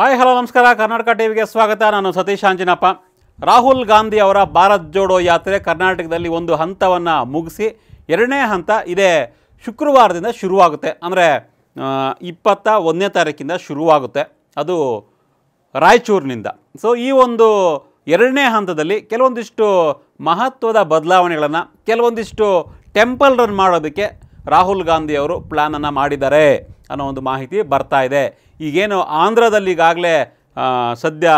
hi hello ನಮಸ್ಕಾರ ಕರ್ನಾಟಕ ಟಿವಿಗೆ ಸ್ವಾಗತ ನಾನು ಸತೀಶ್ ಅಂಜಿನಪ್ಪ ರಾಹುಲ್ ಗಾಂಧಿ ಅವರ ಭಾರತ್ ಜೋಡೋ ಯಾತ್ರೆ ಕರ್ನಾಟಕದಲ್ಲಿ ಒಂದು ಹಂತವನ್ನು ಮುಗಿಸಿ ಎರಡನೇ ಹಂತ ಇದೇ ಶುಕ್ರವಾರದಿಂದ ಶುರುವಾಗುತ್ತೆ ಅಂದರೆ ಇಪ್ಪತ್ತ ಒಂದನೇ ತಾರೀಕಿಂದ ಶುರುವಾಗುತ್ತೆ ಅದು ರಾಯಚೂರಿನಿಂದ ಸೊ ಈ ಒಂದು ಎರಡನೇ ಹಂತದಲ್ಲಿ ಕೆಲವೊಂದಿಷ್ಟು ಮಹತ್ವದ ಬದಲಾವಣೆಗಳನ್ನು ಕೆಲವೊಂದಿಷ್ಟು ಟೆಂಪಲ್ ರನ್ ಮಾಡೋದಕ್ಕೆ ರಾಹುಲ್ ಗಾಂಧಿ ಅವರು ಪ್ಲ್ಯಾನನ್ನು ಮಾಡಿದ್ದಾರೆ ಅನ್ನೋ ಒಂದು ಮಾಹಿತಿ ಬರ್ತಾ ಇದೆ ಈಗೇನು ಆಂಧ್ರದಲ್ಲಿ ಈಗಾಗಲೇ ಸದ್ಯ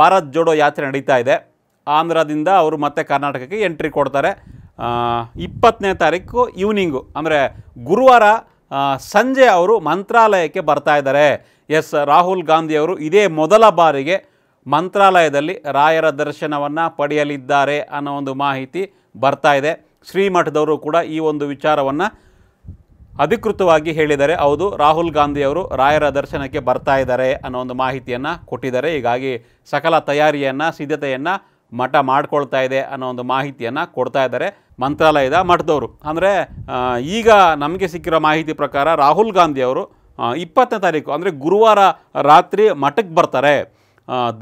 ಭಾರತ್ ಜೋಡೋ ಯಾತ್ರೆ ನಡೀತಾ ಇದೆ ಆಂಧ್ರದಿಂದ ಅವರು ಮತ್ತೆ ಕರ್ನಾಟಕಕ್ಕೆ ಎಂಟ್ರಿ ಕೊಡ್ತಾರೆ ಇಪ್ಪತ್ತನೇ ತಾರೀಕು ಈವ್ನಿಂಗು ಅಂದರೆ ಗುರುವಾರ ಸಂಜೆ ಅವರು ಮಂತ್ರಾಲಯಕ್ಕೆ ಬರ್ತಾ ಇದ್ದಾರೆ ಎಸ್ ರಾಹುಲ್ ಗಾಂಧಿಯವರು ಇದೇ ಮೊದಲ ಬಾರಿಗೆ ಮಂತ್ರಾಲಯದಲ್ಲಿ ರಾಯರ ದರ್ಶನವನ್ನು ಪಡೆಯಲಿದ್ದಾರೆ ಅನ್ನೋ ಒಂದು ಮಾಹಿತಿ ಬರ್ತಾ ಇದೆ ಶ್ರೀಮಠದವರು ಕೂಡ ಈ ಒಂದು ವಿಚಾರವನ್ನು ಅಧಿಕೃತವಾಗಿ ಹೇಳಿದರೆ ಹೌದು ರಾಹುಲ್ ಗಾಂಧಿಯವರು ರಾಯರ ದರ್ಶನಕ್ಕೆ ಬರ್ತಾ ಇದ್ದಾರೆ ಅನ್ನೋ ಒಂದು ಮಾಹಿತಿಯನ್ನು ಕೊಟ್ಟಿದ್ದಾರೆ ಹೀಗಾಗಿ ಸಕಲ ತಯಾರಿಯನ್ನು ಸಿದ್ಧತೆಯನ್ನು ಮಠ ಮಾಡ್ಕೊಳ್ತಾ ಇದೆ ಅನ್ನೋ ಒಂದು ಮಾಹಿತಿಯನ್ನು ಕೊಡ್ತಾ ಇದ್ದಾರೆ ಮಂತ್ರಾಲಯದ ಮಠದವರು ಅಂದರೆ ಈಗ ನಮಗೆ ಸಿಕ್ಕಿರೋ ಮಾಹಿತಿ ಪ್ರಕಾರ ರಾಹುಲ್ ಗಾಂಧಿಯವರು ಇಪ್ಪತ್ತನೇ ತಾರೀಕು ಅಂದರೆ ಗುರುವಾರ ರಾತ್ರಿ ಮಠಕ್ಕೆ ಬರ್ತಾರೆ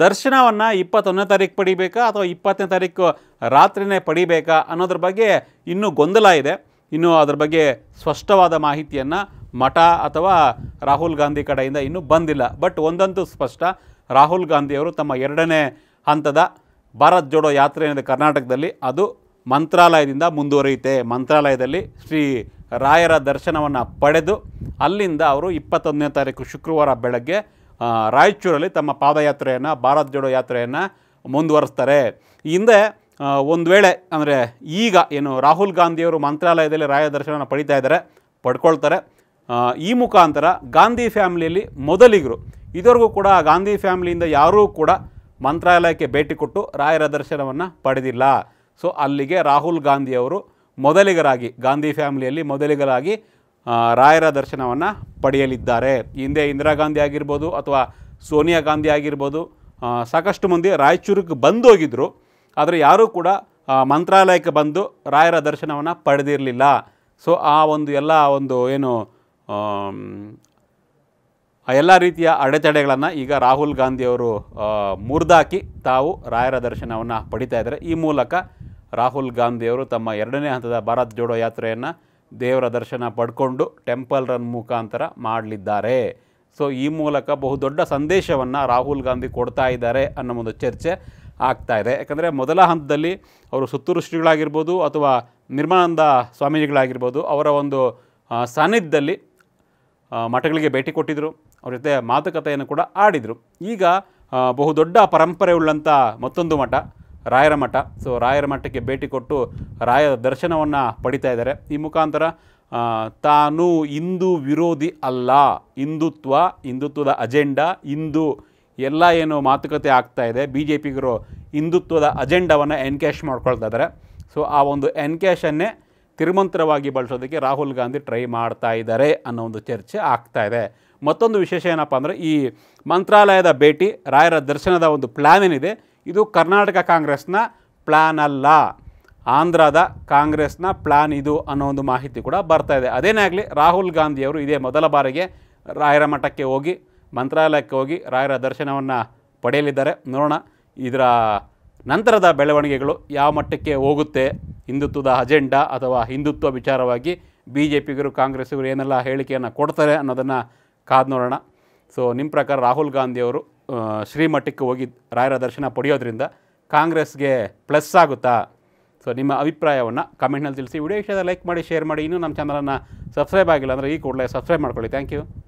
ದರ್ಶನವನ್ನು ಇಪ್ಪತ್ತೊಂದನೇ ತಾರೀಕು ಪಡಿಬೇಕಾ ಅಥವಾ ಇಪ್ಪತ್ತನೇ ತಾರೀಕು ರಾತ್ರಿನೇ ಪಡಿಬೇಕಾ ಅನ್ನೋದ್ರ ಬಗ್ಗೆ ಇನ್ನೂ ಗೊಂದಲ ಇದೆ ಇನ್ನೂ ಅದರ ಬಗ್ಗೆ ಸ್ಪಷ್ಟವಾದ ಮಾಹಿತಿಯನ್ನು ಮಠ ಅಥವಾ ರಾಹುಲ್ ಗಾಂಧಿ ಕಡೆಯಿಂದ ಇನ್ನೂ ಬಂದಿಲ್ಲ ಬಟ್ ಒಂದಂತೂ ಸ್ಪಷ್ಟ ರಾಹುಲ್ ಗಾಂಧಿಯವರು ತಮ್ಮ ಎರಡನೇ ಹಂತದ ಭಾರತ್ ಜೋಡೋ ಯಾತ್ರೆ ಏನಿದೆ ಕರ್ನಾಟಕದಲ್ಲಿ ಅದು ಮಂತ್ರಾಲಯದಿಂದ ಮುಂದುವರಿಯುತ್ತೆ ಮಂತ್ರಾಲಯದಲ್ಲಿ ಶ್ರೀ ರಾಯರ ದರ್ಶನವನ್ನು ಪಡೆದು ಅಲ್ಲಿಂದ ಅವರು ಇಪ್ಪತ್ತೊಂದನೇ ತಾರೀಕು ಶುಕ್ರವಾರ ಬೆಳಗ್ಗೆ ರಾಯಚೂರಲ್ಲಿ ತಮ್ಮ ಪಾದಯಾತ್ರೆಯನ್ನು ಭಾರತ್ ಜೋಡೋ ಯಾತ್ರೆಯನ್ನು ಮುಂದುವರಿಸ್ತಾರೆ ಹಿಂದೆ ಒಂದು ವೇಳೆ ಅಂದರೆ ಈಗ ಏನು ರಾಹುಲ್ ಗಾಂಧಿಯವರು ಮಂತ್ರಾಲಯದಲ್ಲಿ ರಾಯದರ್ಶನ ಪಡಿತಾ ಇದ್ದಾರೆ ಪಡ್ಕೊಳ್ತಾರೆ ಈ ಮುಖಾಂತರ ಗಾಂಧಿ ಫ್ಯಾಮಿಲಿಯಲ್ಲಿ ಮೊದಲಿಗರು ಇದುವರೆಗೂ ಕೂಡ ಗಾಂಧಿ ಫ್ಯಾಮಿಲಿಯಿಂದ ಯಾರೂ ಕೂಡ ಮಂತ್ರಾಲಯಕ್ಕೆ ಭೇಟಿ ಕೊಟ್ಟು ರಾಯರ ದರ್ಶನವನ್ನು ಪಡೆದಿಲ್ಲ ಸೊ ಅಲ್ಲಿಗೆ ರಾಹುಲ್ ಗಾಂಧಿಯವರು ಮೊದಲಿಗರಾಗಿ ಗಾಂಧಿ ಫ್ಯಾಮಿಲಿಯಲ್ಲಿ ಮೊದಲಿಗರಾಗಿ ರಾಯರ ದರ್ಶನವನ್ನು ಪಡೆಯಲಿದ್ದಾರೆ ಹಿಂದೆ ಇಂದಿರಾ ಗಾಂಧಿ ಆಗಿರ್ಬೋದು ಅಥವಾ ಸೋನಿಯಾ ಗಾಂಧಿ ಆಗಿರ್ಬೋದು ಸಾಕಷ್ಟು ಮಂದಿ ರಾಯಚೂರಿಗೆ ಬಂದೋಗಿದ್ದರು ಆದರೆ ಯಾರೂ ಕೂಡ ಮಂತ್ರಾಲಯಕ್ಕೆ ಬಂದು ರಾಯರ ದರ್ಶನವನ್ನು ಪಡೆದಿರಲಿಲ್ಲ ಸೊ ಆ ಒಂದು ಎಲ್ಲ ಒಂದು ಏನು ಎಲ್ಲ ರೀತಿಯ ಅಡೆತಡೆಗಳನ್ನು ಈಗ ರಾಹುಲ್ ಗಾಂಧಿಯವರು ಮುರಿದಾಕಿ ತಾವು ರಾಯರ ದರ್ಶನವನ್ನು ಪಡಿತಾ ಇದ್ದಾರೆ ಈ ಮೂಲಕ ರಾಹುಲ್ ಗಾಂಧಿಯವರು ತಮ್ಮ ಎರಡನೇ ಹಂತದ ಭಾರತ್ ಜೋಡೋ ಯಾತ್ರೆಯನ್ನು ದೇವರ ದರ್ಶನ ಪಡ್ಕೊಂಡು ಟೆಂಪಲ್ ರನ್ ಮುಖಾಂತರ ಮಾಡಲಿದ್ದಾರೆ ಸೊ ಈ ಮೂಲಕ ಬಹುದೊಡ್ಡ ಸಂದೇಶವನ್ನು ರಾಹುಲ್ ಗಾಂಧಿ ಕೊಡ್ತಾ ಇದ್ದಾರೆ ಅನ್ನೋ ಒಂದು ಚರ್ಚೆ ಆಗ್ತಾ ಇದೆ ಯಾಕಂದರೆ ಮೊದಲ ಹಂತದಲ್ಲಿ ಅವರು ಸುತ್ತೂರು ಶ್ರೀಗಳಾಗಿರ್ಬೋದು ಅಥವಾ ನಿರ್ಮಾನಂದ ಸ್ವಾಮೀಜಿಗಳಾಗಿರ್ಬೋದು ಅವರ ಒಂದು ಸಾನ್ನಿಧ್ಯದಲ್ಲಿ ಮಠಗಳಿಗೆ ಭೇಟಿ ಕೊಟ್ಟಿದ್ದರು ಅವ್ರ ಜೊತೆ ಮಾತುಕತೆಯನ್ನು ಕೂಡ ಆಡಿದರು ಈಗ ಬಹುದೊಡ್ಡ ಪರಂಪರೆ ಉಳ್ಳಂಥ ಮತ್ತೊಂದು ಮಠ ರಾಯರ ಮಠ ಸೊ ರಾಯರ ಮಠಕ್ಕೆ ಭೇಟಿ ಕೊಟ್ಟು ರಾಯರ ದರ್ಶನವನ್ನು ಪಡಿತಾ ಇದ್ದಾರೆ ಈ ಮುಖಾಂತರ ತಾನು ಹಿಂದೂ ವಿರೋಧಿ ಅಲ್ಲ ಹಿಂದುತ್ವ ಹಿಂದುತ್ವದ ಅಜೆಂಡಾ ಹಿಂದೂ ಎಲ್ಲ ಏನು ಮಾತುಕತೆ ಆಗ್ತಾ ಇದೆ ಬಿ ಜೆ ಪಿಗರು ಹಿಂದುತ್ವದ ಅಜೆಂಡಾವನ್ನು ಎನ್ಕ್ಯಾಶ್ ಮಾಡ್ಕೊಳ್ತಾ ಇದ್ದಾರೆ ಸೊ ಆ ಒಂದು ಎನ್ಕ್ಯಾಶನ್ನೇ ತಿರುಮಂತ್ರವಾಗಿ ಬಳಸೋದಕ್ಕೆ ರಾಹುಲ್ ಗಾಂಧಿ ಟ್ರೈ ಮಾಡ್ತಾ ಇದ್ದಾರೆ ಅನ್ನೋ ಒಂದು ಚರ್ಚೆ ಆಗ್ತಾ ಇದೆ ಮತ್ತೊಂದು ವಿಶೇಷ ಏನಪ್ಪ ಅಂದರೆ ಈ ಮಂತ್ರಾಲಯದ ಭೇಟಿ ರಾಯರ ದರ್ಶನದ ಒಂದು ಪ್ಲ್ಯಾನ್ ಏನಿದೆ ಇದು ಕರ್ನಾಟಕ ಕಾಂಗ್ರೆಸ್ನ ಪ್ಲ್ಯಾನ್ ಅಲ್ಲ ಆಂಧ್ರದ ಕಾಂಗ್ರೆಸ್ನ ಪ್ಲ್ಯಾನ್ ಇದು ಅನ್ನೋ ಒಂದು ಮಾಹಿತಿ ಕೂಡ ಬರ್ತಾ ಇದೆ ಅದೇನೇ ಆಗಲಿ ರಾಹುಲ್ ಗಾಂಧಿಯವರು ಇದೇ ಮೊದಲ ಬಾರಿಗೆ ರಾಯರ ಮಠಕ್ಕೆ ಹೋಗಿ ಮಂತ್ರಾಲಯಕ್ಕೆ ಹೋಗಿ ರಾಯರ ದರ್ಶನವನ್ನು ಪಡೆಯಲಿದ್ದಾರೆ ನೋಡೋಣ ಇದರ ನಂತರದ ಬೆಳವಣಿಗೆಗಳು ಯಾವ ಮಟ್ಟಕ್ಕೆ ಹೋಗುತ್ತೆ ಹಿಂದುತ್ವದ ಅಜೆಂಡಾ ಅಥವಾ ಹಿಂದುತ್ವ ವಿಚಾರವಾಗಿ ಬಿ ಜೆ ಪಿಗರು ಕಾಂಗ್ರೆಸ್ಸಿಗರು ಏನೆಲ್ಲ ಹೇಳಿಕೆಯನ್ನು ಕೊಡ್ತಾರೆ ಅನ್ನೋದನ್ನು ಕಾದು ನೋಡೋಣ ಸೊ ನಿಮ್ಮ ಪ್ರಕಾರ ರಾಹುಲ್ ಗಾಂಧಿಯವರು ಶ್ರೀಮಠಕ್ಕೆ ಹೋಗಿ ರಾಯರ ದರ್ಶನ ಪಡೆಯೋದ್ರಿಂದ ಕಾಂಗ್ರೆಸ್ಗೆ ಪ್ಲಸ್ ಆಗುತ್ತಾ ಸೊ ನಿಮ್ಮ ಅಭಿಪ್ರಾಯವನ್ನು ಕಮೆಂಟ್ನಲ್ಲಿ ತಿಳಿಸಿ ವಿಡಿಯೋ ಇಷ್ಟ ಲೈಕ್ ಮಾಡಿ ಶೇರ್ ಮಾಡಿ ಇನ್ನೂ ನಮ್ಮ ಚಾನಲನ್ನು ಸಬ್ಸ್ಕ್ರೈಬ್ ಆಗಿಲ್ಲ ಅಂದರೆ ಈ ಕೂಡಲೇ ಸಬ್ಸ್ಕ್ರೈಬ್ ಮಾಡ್ಕೊಳ್ಳಿ ಥ್ಯಾಂಕ್ ಯು